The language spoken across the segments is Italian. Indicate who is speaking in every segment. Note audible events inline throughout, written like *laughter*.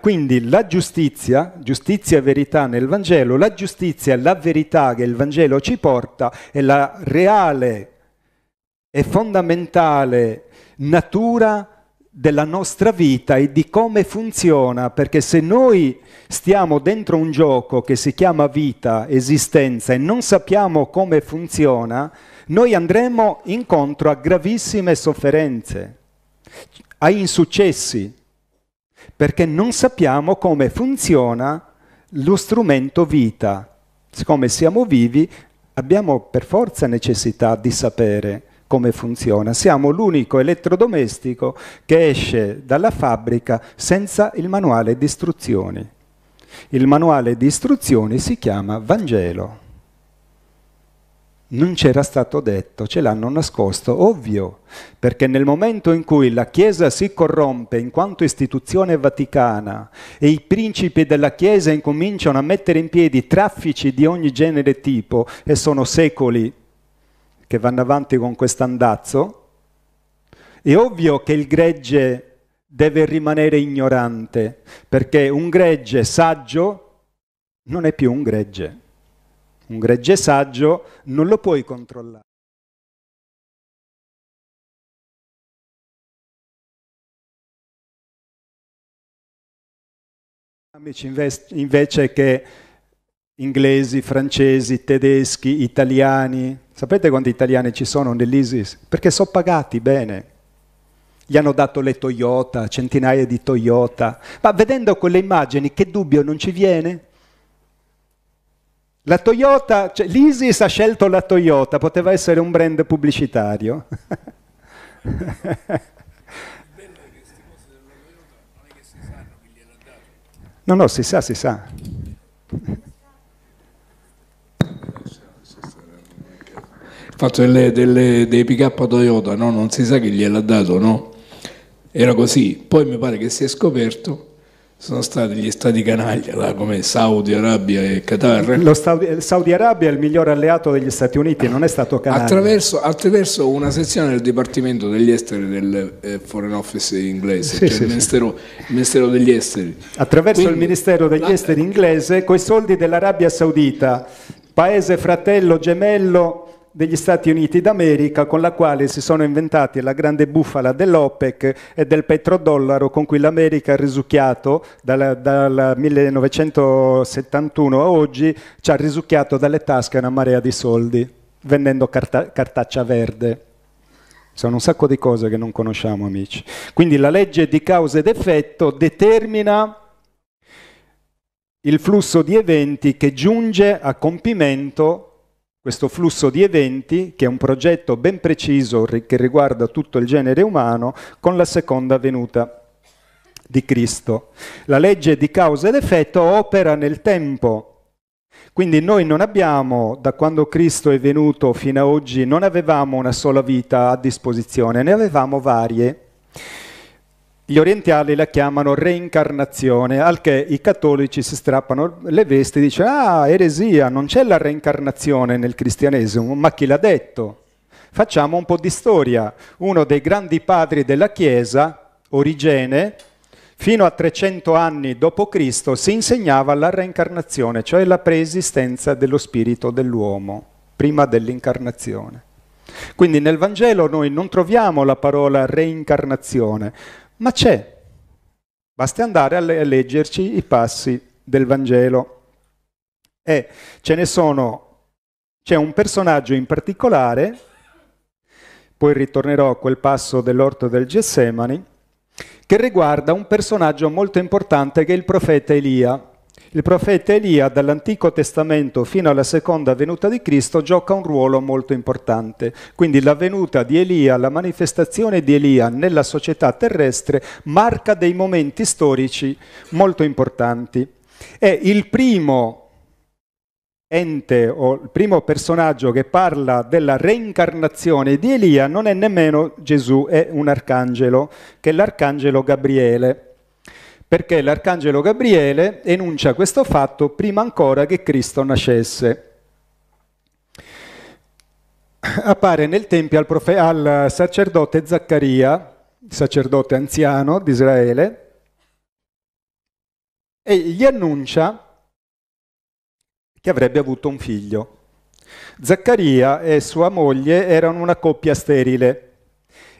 Speaker 1: Quindi la giustizia, giustizia e verità nel Vangelo, la giustizia e la verità che il Vangelo ci porta è la reale e fondamentale natura della nostra vita e di come funziona, perché se noi stiamo dentro un gioco che si chiama vita, esistenza e non sappiamo come funziona, noi andremo incontro a gravissime sofferenze, a insuccessi perché non sappiamo come funziona lo strumento vita. Siccome siamo vivi, abbiamo per forza necessità di sapere come funziona. Siamo l'unico elettrodomestico che esce dalla fabbrica senza il manuale di istruzioni. Il manuale di istruzioni si chiama Vangelo non c'era stato detto, ce l'hanno nascosto, ovvio, perché nel momento in cui la Chiesa si corrompe in quanto istituzione vaticana e i principi della Chiesa incominciano a mettere in piedi traffici di ogni genere e tipo, e sono secoli che vanno avanti con questo andazzo, è ovvio che il gregge deve rimanere ignorante, perché un gregge saggio non è più un gregge un gregge saggio non lo puoi controllare. Amici invece che inglesi, francesi, tedeschi, italiani. Sapete quanti italiani ci sono nell'ISIS? Perché sono pagati bene. Gli hanno dato le Toyota, centinaia di Toyota. Ma vedendo quelle immagini, che dubbio non ci viene? La Toyota, cioè, l'ISIS ha scelto la Toyota, poteva essere un brand pubblicitario. *laughs* No, no, si sa, si sa. Il fatto delle, delle, dei pick up Toyota, no? non si sa chi gliel'ha dato, no? Era così. Poi mi pare che si è scoperto sono stati gli stati canaglia come Saudi Arabia e Qatar. Lo Saudi, Saudi, Arabia è il miglior alleato degli Stati Uniti, non è stato canaglia. Attraverso, attraverso una sezione del Dipartimento degli Esteri del eh, Foreign Office inglese, sì, cioè sì, il, ministero, sì. il, ministero, degli Esteri. Attraverso Quindi, il Ministero degli la... Esteri inglese, coi soldi dell'Arabia Saudita, paese fratello gemello degli Stati Uniti d'America con la quale si sono inventati la grande bufala dell'OPEC e del petrodollaro con cui l'America ha risucchiato dal, dal 1971 a oggi, ci ha risucchiato dalle tasche una marea di soldi vendendo carta, cartaccia verde. Sono un sacco di cose che non conosciamo, amici. Quindi la legge di causa ed effetto determina il flusso di eventi che giunge a compimento questo flusso di eventi, che è un progetto ben preciso che riguarda tutto il genere umano, con la seconda venuta di Cristo. La legge di causa ed effetto opera nel tempo. Quindi noi non abbiamo, da quando Cristo è venuto fino ad oggi, non avevamo una sola vita a disposizione, ne avevamo varie. Gli orientali la chiamano reincarnazione, al che i cattolici si strappano le vesti e dicono ah, eresia, non c'è la reincarnazione nel cristianesimo, ma chi l'ha detto? Facciamo un po' di storia. Uno dei grandi padri della Chiesa, Origene, fino a 300 anni dopo Cristo, si insegnava la reincarnazione, cioè la preesistenza dello spirito dell'uomo, prima dell'incarnazione. Quindi nel Vangelo noi non troviamo la parola reincarnazione, ma c'è. Basta andare a, leggerci i passi del Vangelo. E ce ne sono, c'è un personaggio in particolare, poi ritornerò a quel passo dell'orto del Gessemani, che riguarda un personaggio molto importante che è il profeta Elia, il profeta Elia dall'Antico Testamento fino alla seconda venuta di Cristo gioca un ruolo molto importante, quindi la venuta di Elia, la manifestazione di Elia nella società terrestre marca dei momenti storici molto importanti. È il primo ente o il primo personaggio che parla della reincarnazione di Elia non è nemmeno Gesù, è un arcangelo, che è l'arcangelo Gabriele perché l'arcangelo Gabriele enuncia questo fatto prima ancora che Cristo nascesse. Appare nel Tempio al, profe- al sacerdote Zaccaria, sacerdote anziano di Israele, e gli annuncia che avrebbe avuto un figlio. Zaccaria e sua moglie erano una coppia sterile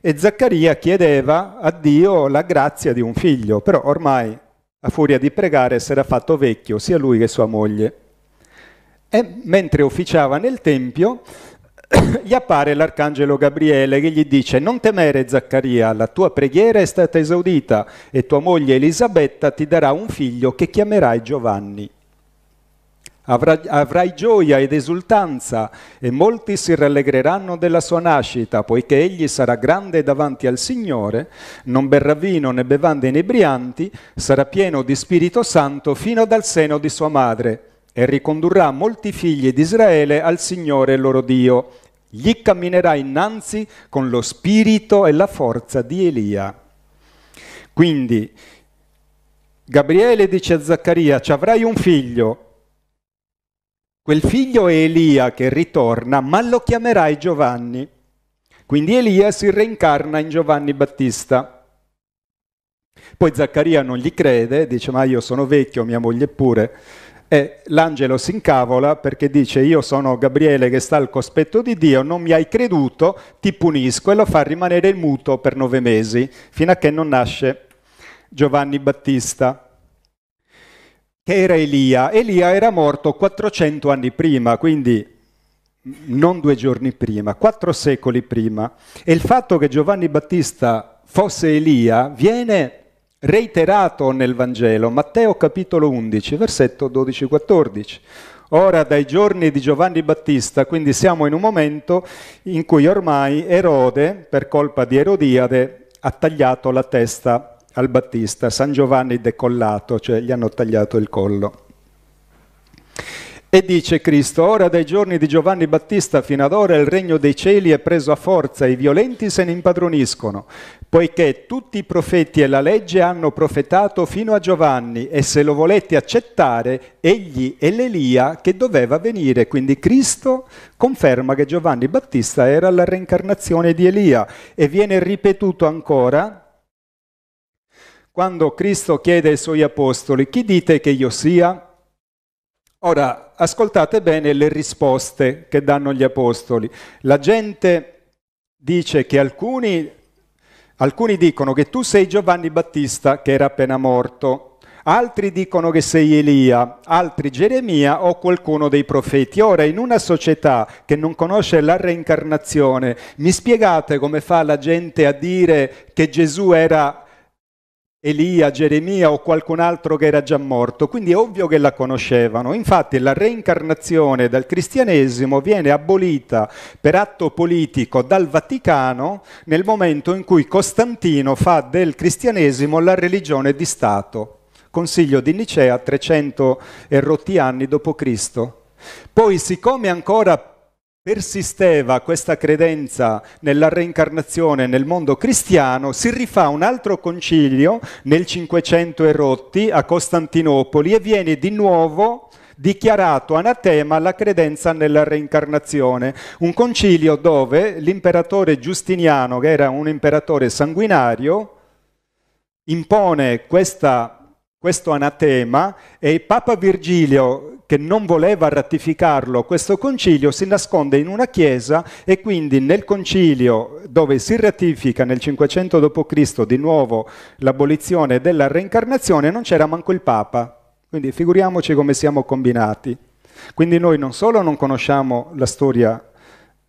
Speaker 1: e Zaccaria chiedeva a Dio la grazia di un figlio, però ormai a furia di pregare si era fatto vecchio sia lui che sua moglie. E mentre officiava nel Tempio, *coughs* gli appare l'arcangelo Gabriele che gli dice non temere Zaccaria, la tua preghiera è stata esaudita e tua moglie Elisabetta ti darà un figlio che chiamerai Giovanni avrai gioia ed esultanza e molti si rallegreranno della sua nascita, poiché egli sarà grande davanti al Signore, non berrà vino né bevande inebrianti, sarà pieno di Spirito Santo fino dal seno di sua madre e ricondurrà molti figli di Israele al Signore loro Dio. Gli camminerà innanzi con lo spirito e la forza di Elia. Quindi Gabriele dice a Zaccaria, ci avrai un figlio Quel figlio è Elia che ritorna, ma lo chiamerai Giovanni. Quindi Elia si reincarna in Giovanni Battista. Poi Zaccaria non gli crede, dice ma io sono vecchio, mia moglie pure. E l'angelo si incavola perché dice io sono Gabriele che sta al cospetto di Dio, non mi hai creduto, ti punisco e lo fa rimanere muto per nove mesi, fino a che non nasce Giovanni Battista che era Elia. Elia era morto 400 anni prima, quindi non due giorni prima, quattro secoli prima. E il fatto che Giovanni Battista fosse Elia viene reiterato nel Vangelo, Matteo capitolo 11, versetto 12-14. Ora dai giorni di Giovanni Battista, quindi siamo in un momento in cui ormai Erode, per colpa di Erodiade, ha tagliato la testa al Battista, San Giovanni decollato, cioè gli hanno tagliato il collo. E dice Cristo, ora dai giorni di Giovanni Battista fino ad ora il regno dei cieli è preso a forza, i violenti se ne impadroniscono, poiché tutti i profeti e la legge hanno profetato fino a Giovanni e se lo volete accettare, egli è l'Elia che doveva venire. Quindi Cristo conferma che Giovanni Battista era la reincarnazione di Elia e viene ripetuto ancora quando Cristo chiede ai suoi apostoli chi dite che io sia? Ora, ascoltate bene le risposte che danno gli apostoli. La gente dice che alcuni, alcuni dicono che tu sei Giovanni Battista che era appena morto, altri dicono che sei Elia, altri Geremia o qualcuno dei profeti. Ora, in una società che non conosce la reincarnazione, mi spiegate come fa la gente a dire che Gesù era Elia, Geremia o qualcun altro che era già morto, quindi è ovvio che la conoscevano. Infatti la reincarnazione dal cristianesimo viene abolita per atto politico dal Vaticano nel momento in cui Costantino fa del cristianesimo la religione di Stato. Consiglio di Nicea 300 e rotti anni dopo Cristo. Poi siccome ancora persisteva questa credenza nella reincarnazione nel mondo cristiano, si rifà un altro concilio nel 500 e rotti a Costantinopoli e viene di nuovo dichiarato anatema la credenza nella reincarnazione, un concilio dove l'imperatore Giustiniano, che era un imperatore sanguinario, impone questa questo anatema e Papa Virgilio, che non voleva ratificarlo, questo concilio si nasconde in una chiesa e quindi nel concilio dove si ratifica nel 500 d.C. di nuovo l'abolizione della reincarnazione non c'era manco il Papa. Quindi figuriamoci come siamo combinati. Quindi noi non solo non conosciamo la storia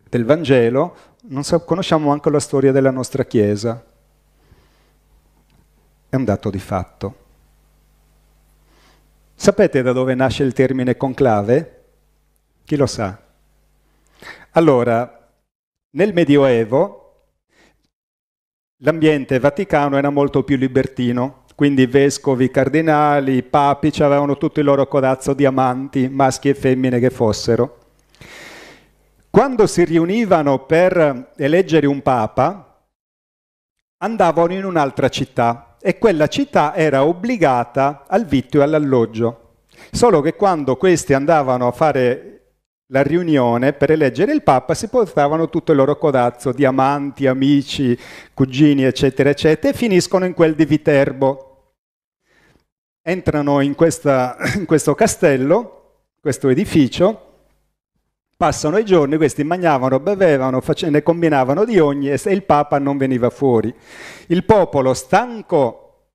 Speaker 1: del Vangelo, non so, conosciamo anche la storia della nostra Chiesa. È un dato di fatto. Sapete da dove nasce il termine conclave? Chi lo sa? Allora, nel Medioevo l'ambiente vaticano era molto più libertino, quindi vescovi, cardinali, papi avevano tutto il loro codazzo di amanti, maschi e femmine che fossero. Quando si riunivano per eleggere un papa, andavano in un'altra città, e quella città era obbligata al vitto e all'alloggio. Solo che quando questi andavano a fare la riunione per eleggere il Papa si portavano tutto il loro codazzo, diamanti, amici, cugini, eccetera, eccetera, e finiscono in quel di Viterbo. Entrano in, questa, in questo castello, questo edificio, Passano i giorni, questi mangiavano, bevevano, ne combinavano di ogni e il Papa non veniva fuori. Il popolo, stanco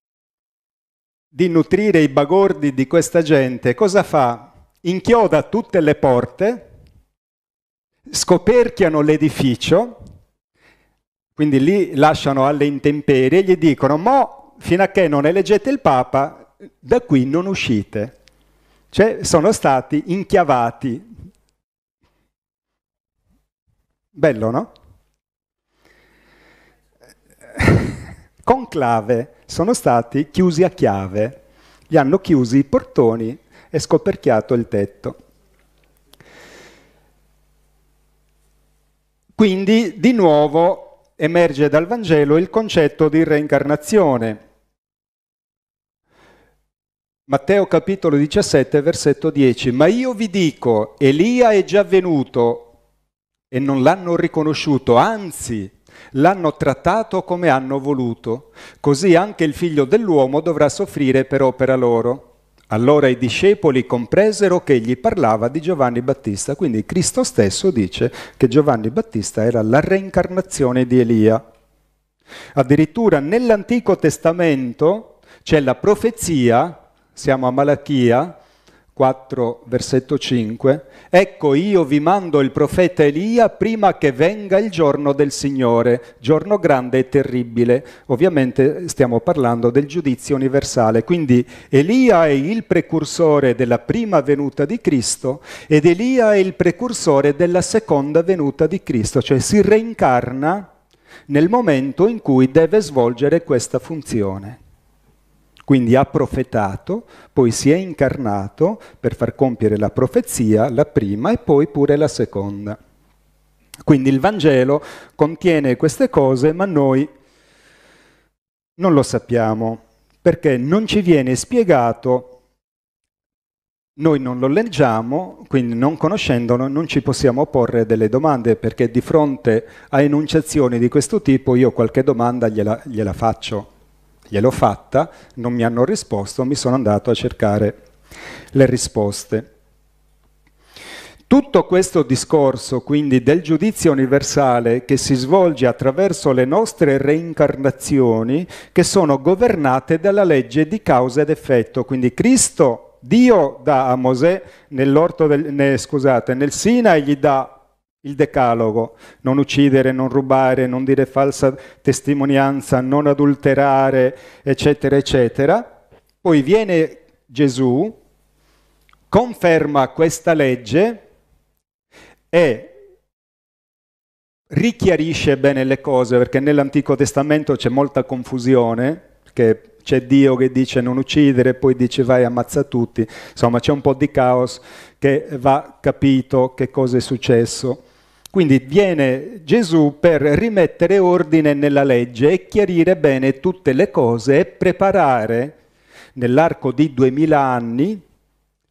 Speaker 1: di nutrire i bagordi di questa gente, cosa fa? Inchioda tutte le porte, scoperchiano l'edificio, quindi lì lasciano alle intemperie e gli dicono, mo fino a che non eleggete il Papa, da qui non uscite. Cioè sono stati inchiavati Bello, no? *laughs* Conclave sono stati chiusi a chiave, gli hanno chiusi i portoni e scoperchiato il tetto. Quindi di nuovo emerge dal Vangelo il concetto di reincarnazione. Matteo capitolo 17 versetto 10 Ma io vi dico, Elia è già venuto e non l'hanno riconosciuto, anzi l'hanno trattato come hanno voluto. Così anche il figlio dell'uomo dovrà soffrire per opera loro. Allora i discepoli compresero che egli parlava di Giovanni Battista, quindi Cristo stesso dice che Giovanni Battista era la reincarnazione di Elia. Addirittura nell'Antico Testamento c'è la profezia, siamo a Malachia, 4, versetto 5, ecco io vi mando il profeta Elia prima che venga il giorno del Signore, giorno grande e terribile. Ovviamente stiamo parlando del giudizio universale, quindi Elia è il precursore della prima venuta di Cristo ed Elia è il precursore della seconda venuta di Cristo, cioè si reincarna nel momento in cui deve svolgere questa funzione. Quindi ha profetato, poi si è incarnato per far compiere la profezia, la prima e poi pure la seconda. Quindi il Vangelo contiene queste cose, ma noi non lo sappiamo, perché non ci viene spiegato noi non lo leggiamo, quindi non conoscendolo non ci possiamo porre delle domande perché di fronte a enunciazioni di questo tipo io qualche domanda gliela, gliela faccio gliel'ho fatta, non mi hanno risposto, mi sono andato a cercare le risposte. Tutto questo discorso, quindi, del giudizio universale che si svolge attraverso le nostre reincarnazioni, che sono governate dalla legge di causa ed effetto, quindi Cristo Dio dà a Mosè del, ne, scusate, nel Sina e gli dà il decalogo, non uccidere, non rubare, non dire falsa testimonianza, non adulterare, eccetera, eccetera. Poi viene Gesù, conferma questa legge e richiarisce bene le cose, perché nell'Antico Testamento c'è molta confusione, che c'è Dio che dice non uccidere, poi dice vai ammazza tutti, insomma c'è un po' di caos che va capito che cosa è successo. Quindi viene Gesù per rimettere ordine nella legge e chiarire bene tutte le cose e preparare nell'arco di duemila anni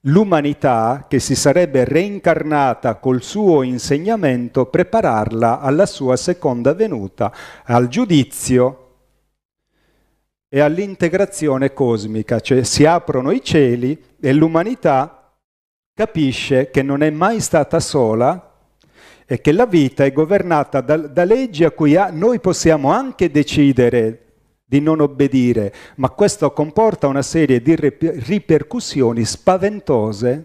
Speaker 1: l'umanità che si sarebbe reincarnata col suo insegnamento, prepararla alla sua seconda venuta, al giudizio e all'integrazione cosmica, cioè si aprono i cieli e l'umanità capisce che non è mai stata sola è che la vita è governata da, da leggi a cui a, noi possiamo anche decidere di non obbedire, ma questo comporta una serie di ripercussioni spaventose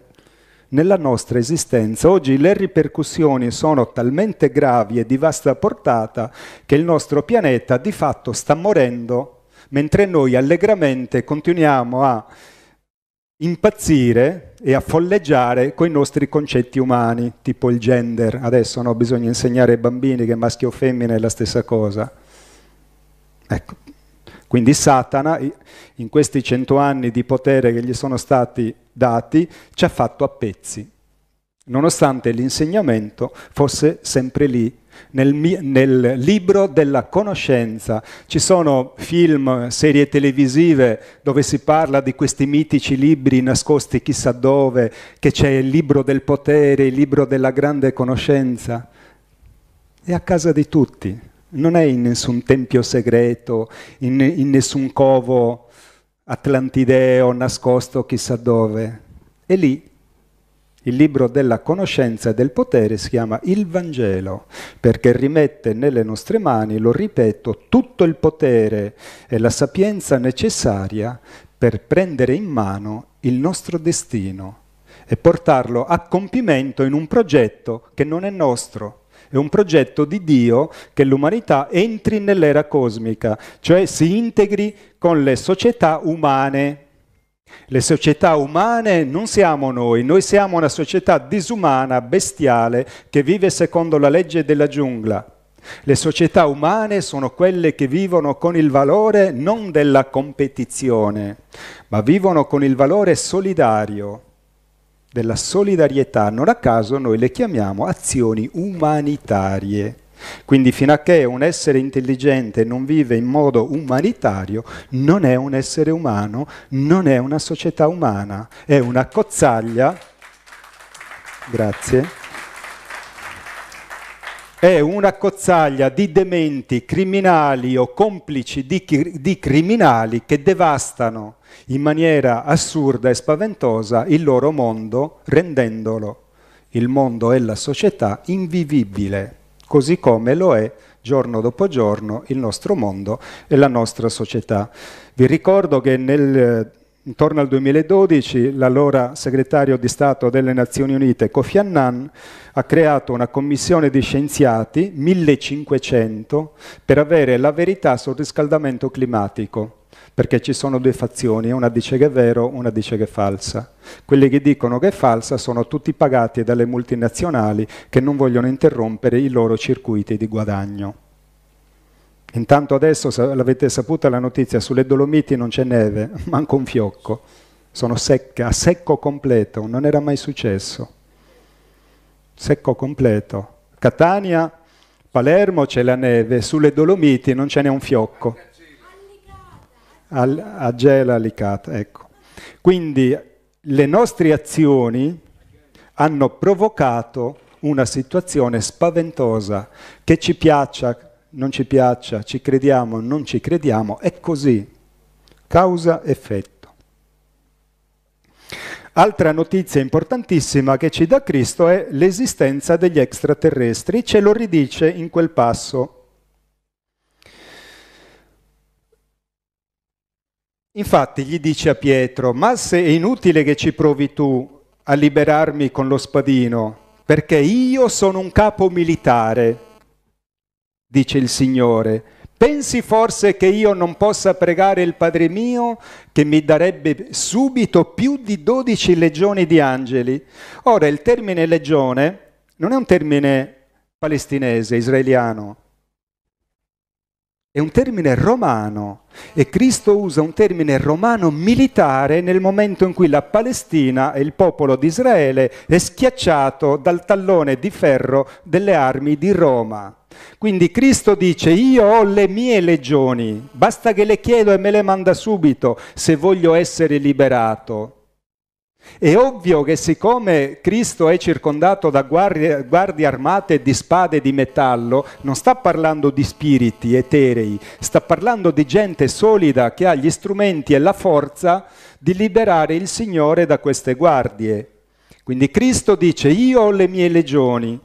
Speaker 1: nella nostra esistenza. Oggi le ripercussioni sono talmente gravi e di vasta portata che il nostro pianeta di fatto sta morendo, mentre noi allegramente continuiamo a impazzire e a folleggiare con i nostri concetti umani, tipo il gender. Adesso no, bisogna insegnare ai bambini che maschio o femmina è la stessa cosa. Ecco. Quindi Satana, in questi cento anni di potere che gli sono stati dati, ci ha fatto a pezzi nonostante l'insegnamento fosse sempre lì nel, nel, libro della conoscenza. Ci sono film, serie televisive dove si parla di questi mitici libri nascosti chissà dove, che c'è il libro del potere, il libro della grande conoscenza. È a casa di tutti, non è in nessun tempio segreto, in, in nessun covo atlantideo nascosto chissà dove. È lì, il libro della conoscenza e del potere si chiama Il Vangelo, perché rimette nelle nostre mani, lo ripeto, tutto il potere e la sapienza necessaria per prendere in mano il nostro destino e portarlo a compimento in un progetto che non è nostro, è un progetto di Dio che l'umanità entri nell'era cosmica, cioè si integri con le società umane le società umane non siamo noi, noi siamo una società disumana, bestiale, che vive secondo la legge della giungla. Le società umane sono quelle che vivono con il valore non della competizione, ma vivono con il valore solidario, della solidarietà. Non a caso noi le chiamiamo azioni umanitarie. Quindi fino a che un essere intelligente non vive in modo umanitario, non è un essere umano, non è una società umana, è una cozzaglia, grazie, è una cozzaglia di dementi criminali o complici di, di criminali che devastano in maniera assurda e spaventosa il loro mondo rendendolo, il mondo e la società, invivibile così come lo è giorno dopo giorno il nostro mondo e la nostra società. Vi ricordo che nel, intorno al 2012 l'allora segretario di Stato delle Nazioni Unite Kofi Annan ha creato una commissione di scienziati, 1500, per avere la verità sul riscaldamento climatico perché ci sono due fazioni, una dice che è vero, una dice che è falsa. Quelli che dicono che è falsa sono tutti pagati dalle multinazionali che non vogliono interrompere i loro circuiti di guadagno. Intanto adesso, l'avete saputa la notizia, sulle Dolomiti non c'è neve, *laughs* manco un fiocco, sono secche, a secco completo, non era mai successo. Secco completo. Catania, Palermo c'è la neve, sulle Dolomiti non ce n'è un fiocco al, a gela alicata. Ecco. Quindi le nostre azioni hanno provocato una situazione spaventosa che ci piaccia, non ci piaccia, ci crediamo, non ci crediamo, è così, causa-effetto. Altra notizia importantissima che ci dà Cristo è l'esistenza degli extraterrestri, ce lo ridice in quel passo Infatti gli dice a Pietro, ma se è inutile che ci provi tu a liberarmi con lo spadino, perché io sono un capo militare, dice il Signore. Pensi forse che io non possa pregare il Padre mio, che mi darebbe subito più di dodici legioni di angeli? Ora, il termine legione non è un termine palestinese, israeliano, è un termine romano e Cristo usa un termine romano militare nel momento in cui la Palestina e il popolo di Israele è schiacciato dal tallone di ferro delle armi di Roma. Quindi Cristo dice io ho le mie legioni, basta che le chiedo e me le manda subito se voglio essere liberato. È ovvio che siccome Cristo è circondato da guardie, guardie armate di spade di metallo, non sta parlando di spiriti eterei, sta parlando di gente solida che ha gli strumenti e la forza di liberare il Signore da queste guardie. Quindi Cristo dice io ho le mie legioni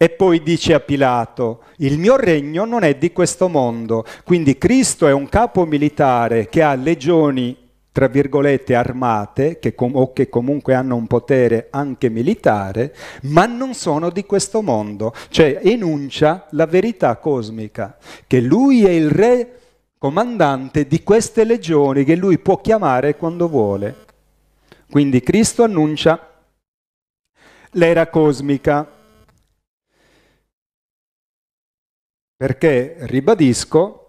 Speaker 1: e poi dice a Pilato, il mio regno non è di questo mondo, quindi Cristo è un capo militare che ha legioni tra virgolette, armate che com- o che comunque hanno un potere anche militare, ma non sono di questo mondo. Cioè enuncia la verità cosmica, che lui è il re comandante di queste legioni che lui può chiamare quando vuole. Quindi Cristo annuncia l'era cosmica. Perché, ribadisco,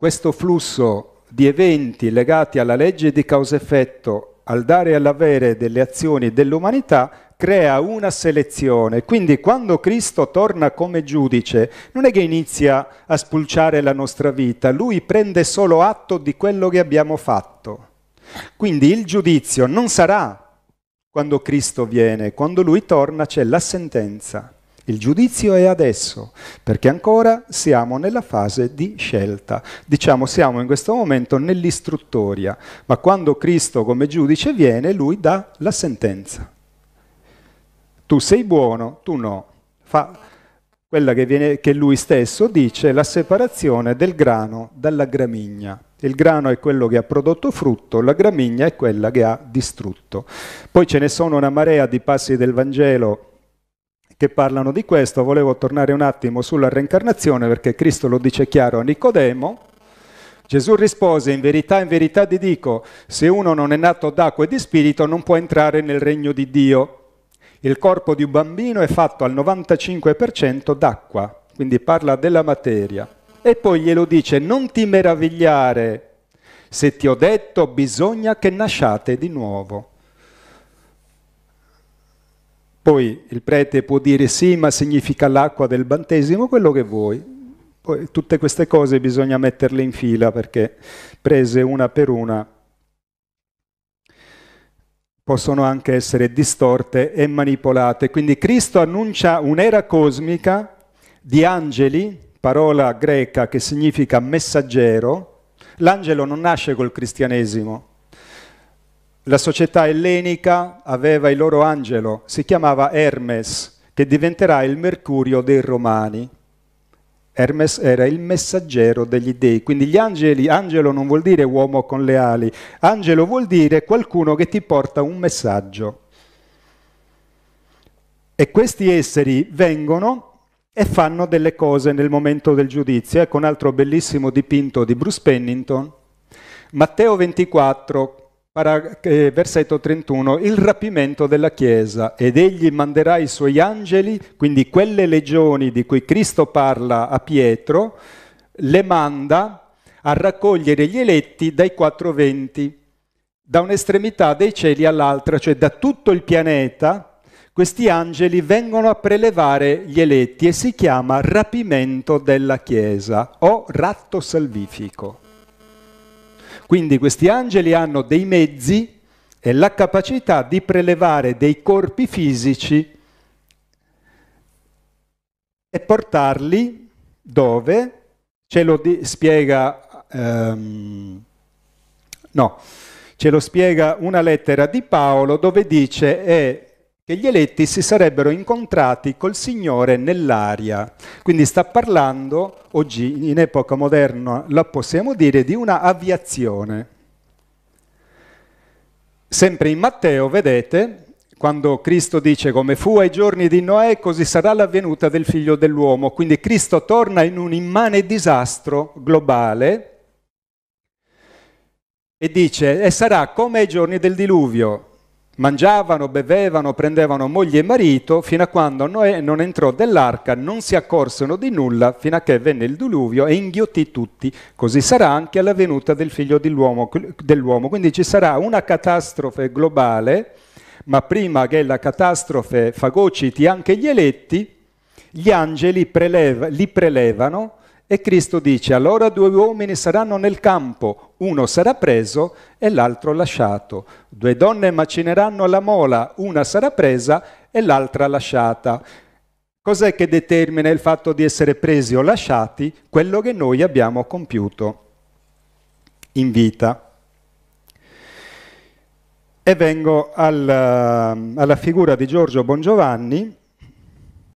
Speaker 1: questo flusso di eventi legati alla legge di causa-effetto, al dare e all'avere delle azioni dell'umanità, crea una selezione. Quindi quando Cristo torna come giudice, non è che inizia a spulciare la nostra vita, lui prende solo atto di quello che abbiamo fatto. Quindi il giudizio non sarà quando Cristo viene, quando lui torna c'è la sentenza. Il giudizio è adesso, perché ancora siamo nella fase di scelta. Diciamo siamo in questo momento nell'istruttoria, ma quando Cristo come giudice viene, lui dà la sentenza. Tu sei buono, tu no. Fa quella che, viene, che lui stesso dice, la separazione del grano dalla gramigna. Il grano è quello che ha prodotto frutto, la gramigna è quella che ha distrutto. Poi ce ne sono una marea di passi del Vangelo che parlano di questo. Volevo tornare un attimo sulla reincarnazione perché Cristo lo dice chiaro a Nicodemo. Gesù rispose, in verità, in verità ti dico, se uno non è nato d'acqua e di spirito non può entrare nel regno di Dio. Il corpo di un bambino è fatto al 95% d'acqua, quindi parla della materia. E poi glielo dice, non ti meravigliare, se ti ho detto bisogna che nasciate di nuovo. Poi il prete può dire sì, ma significa l'acqua del battesimo, quello che vuoi. Poi tutte queste cose bisogna metterle in fila perché prese una per una possono anche essere distorte e manipolate. Quindi Cristo annuncia un'era cosmica di angeli, parola greca che significa messaggero. L'angelo non nasce col cristianesimo, la società ellenica aveva il loro angelo, si chiamava Hermes, che diventerà il mercurio dei romani. Hermes era il messaggero degli dei, quindi gli angeli, angelo non vuol dire uomo con le ali, angelo vuol dire qualcuno che ti porta un messaggio. E questi esseri vengono e fanno delle cose nel momento del giudizio. Ecco eh, un altro bellissimo dipinto di Bruce Pennington. Matteo 24, Para, eh, versetto 31, il rapimento della Chiesa ed egli manderà i suoi angeli, quindi quelle legioni di cui Cristo parla a Pietro, le manda a raccogliere gli eletti dai quattro venti, da un'estremità dei cieli all'altra, cioè da tutto il pianeta, questi angeli vengono a prelevare gli eletti e si chiama rapimento della Chiesa o ratto salvifico. Quindi questi angeli hanno dei mezzi e la capacità di prelevare dei corpi fisici e portarli dove? Ce lo spiega, ehm, no, ce lo spiega una lettera di Paolo dove dice è che gli eletti si sarebbero incontrati col Signore nell'aria. Quindi sta parlando, oggi in epoca moderna la possiamo dire, di una aviazione. Sempre in Matteo, vedete, quando Cristo dice come fu ai giorni di Noè, così sarà l'avvenuta del figlio dell'uomo. Quindi Cristo torna in un immane disastro globale e dice e sarà come ai giorni del diluvio mangiavano, bevevano, prendevano moglie e marito, fino a quando Noè non entrò dell'arca, non si accorsero di nulla, fino a che venne il diluvio e inghiottì tutti. Così sarà anche alla venuta del figlio dell'uomo. Quindi ci sarà una catastrofe globale, ma prima che la catastrofe fagociti anche gli eletti, gli angeli preleva, li prelevano e Cristo dice, allora due uomini saranno nel campo, uno sarà preso e l'altro lasciato. Due donne macineranno la mola, una sarà presa e l'altra lasciata. Cos'è che determina il fatto di essere presi o lasciati? Quello che noi abbiamo compiuto in vita. E vengo alla, alla figura di Giorgio Bongiovanni